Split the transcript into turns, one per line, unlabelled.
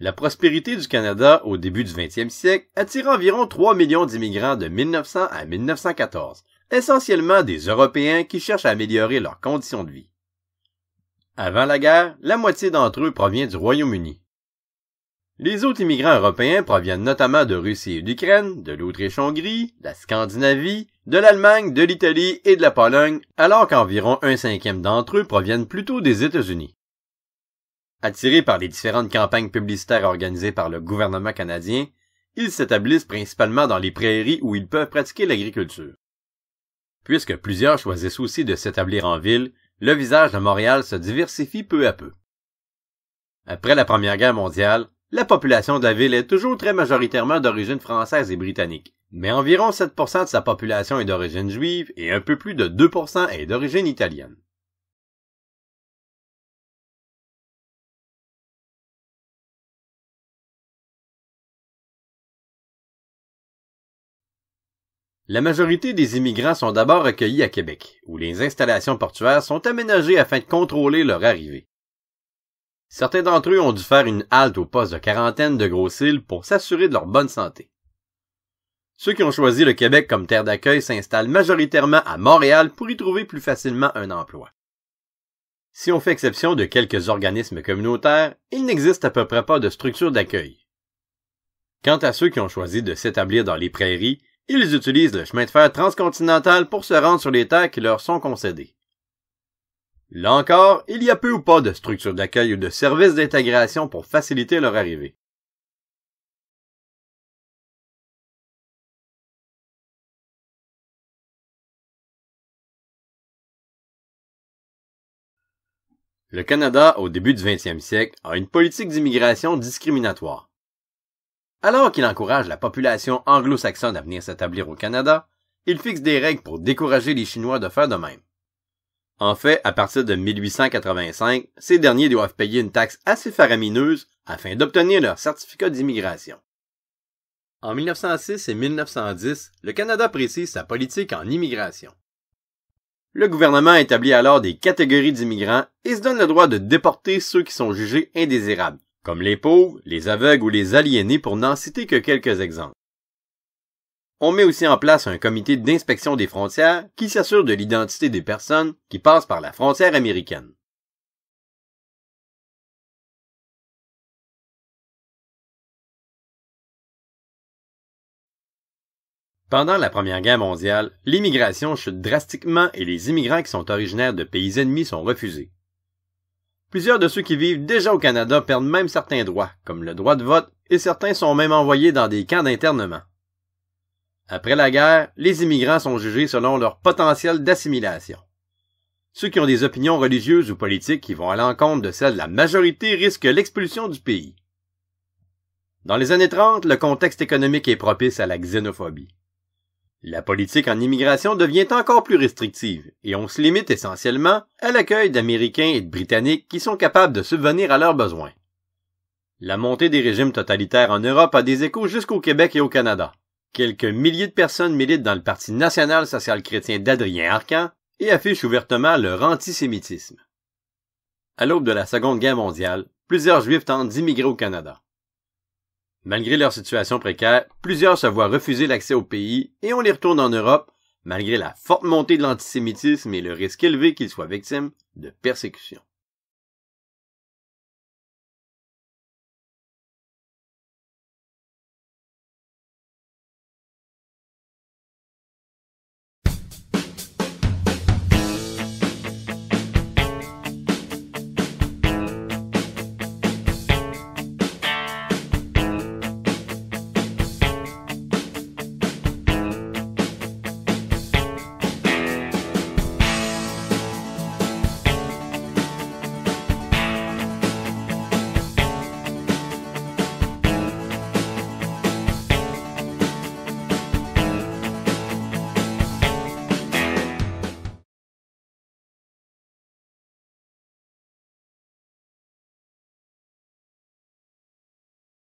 La prospérité du Canada au début du 20e siècle
attire environ 3 millions d'immigrants de 1900 à 1914, essentiellement des Européens qui cherchent à améliorer leurs conditions de vie. Avant la guerre, la moitié d'entre eux provient du Royaume-Uni. Les autres immigrants européens proviennent notamment de Russie et d'Ukraine, de l'Autriche-Hongrie, de la Scandinavie, de l'Allemagne, de l'Italie et de la Pologne, alors qu'environ un cinquième d'entre eux proviennent plutôt des États-Unis. Attirés par les différentes campagnes publicitaires organisées par le gouvernement canadien, ils s'établissent principalement dans les prairies où ils peuvent pratiquer l'agriculture. Puisque plusieurs choisissent aussi de s'établir en ville, le visage de Montréal se diversifie peu à peu. Après la Première Guerre mondiale, la population de la ville est toujours très majoritairement d'origine française et britannique, mais environ 7% de sa population est d'origine juive et un peu plus de
2% est d'origine italienne. La majorité des immigrants sont d'abord accueillis à
Québec, où les installations portuaires sont aménagées afin de contrôler leur arrivée. Certains d'entre eux ont dû faire une halte au poste de quarantaine de Grosse-Île pour s'assurer de leur bonne santé. Ceux qui ont choisi le Québec comme terre d'accueil s'installent majoritairement à Montréal pour y trouver plus facilement un emploi. Si on fait exception de quelques organismes communautaires, il n'existe à peu près pas de structure d'accueil. Quant à ceux qui ont choisi de s'établir dans les prairies, ils utilisent le chemin de fer transcontinental pour se rendre sur les terres qui leur sont concédées. Là encore, il y a peu ou pas de structures d'accueil ou de
services d'intégration pour faciliter leur arrivée. Le Canada, au début du 20e
siècle, a une politique d'immigration discriminatoire. Alors qu'il encourage la population anglo-saxonne à venir s'établir au Canada, il fixe des règles pour décourager les Chinois de faire de même. En fait, à partir de 1885, ces derniers doivent payer une taxe assez faramineuse afin d'obtenir leur certificat d'immigration. En 1906 et 1910, le Canada précise sa politique en immigration. Le gouvernement établit alors des catégories d'immigrants et se donne le droit de déporter ceux qui sont jugés indésirables, comme les pauvres, les aveugles ou les aliénés pour n'en citer que quelques exemples. On met aussi en place un comité d'inspection des frontières qui s'assure de
l'identité des personnes qui passent par la frontière américaine. Pendant la Première Guerre mondiale, l'immigration chute drastiquement
et les immigrants qui sont originaires de pays ennemis sont refusés. Plusieurs de ceux qui vivent déjà au Canada perdent même certains droits, comme le droit de vote, et certains sont même envoyés dans des camps d'internement. Après la guerre, les immigrants sont jugés selon leur potentiel d'assimilation. Ceux qui ont des opinions religieuses ou politiques qui vont à l'encontre de celles de la majorité risquent l'expulsion du pays. Dans les années 30, le contexte économique est propice à la xénophobie. La politique en immigration devient encore plus restrictive et on se limite essentiellement à l'accueil d'Américains et de Britanniques qui sont capables de subvenir à leurs besoins. La montée des régimes totalitaires en Europe a des échos jusqu'au Québec et au Canada. Quelques milliers de personnes militent dans le Parti national social-chrétien d'Adrien Arcan et affichent ouvertement leur antisémitisme. À l'aube de la Seconde Guerre mondiale, plusieurs Juifs tentent d'immigrer au Canada. Malgré leur situation précaire, plusieurs se voient refuser l'accès au pays et on les retourne en Europe, malgré la forte montée de l'antisémitisme
et le risque élevé qu'ils soient victimes de persécutions.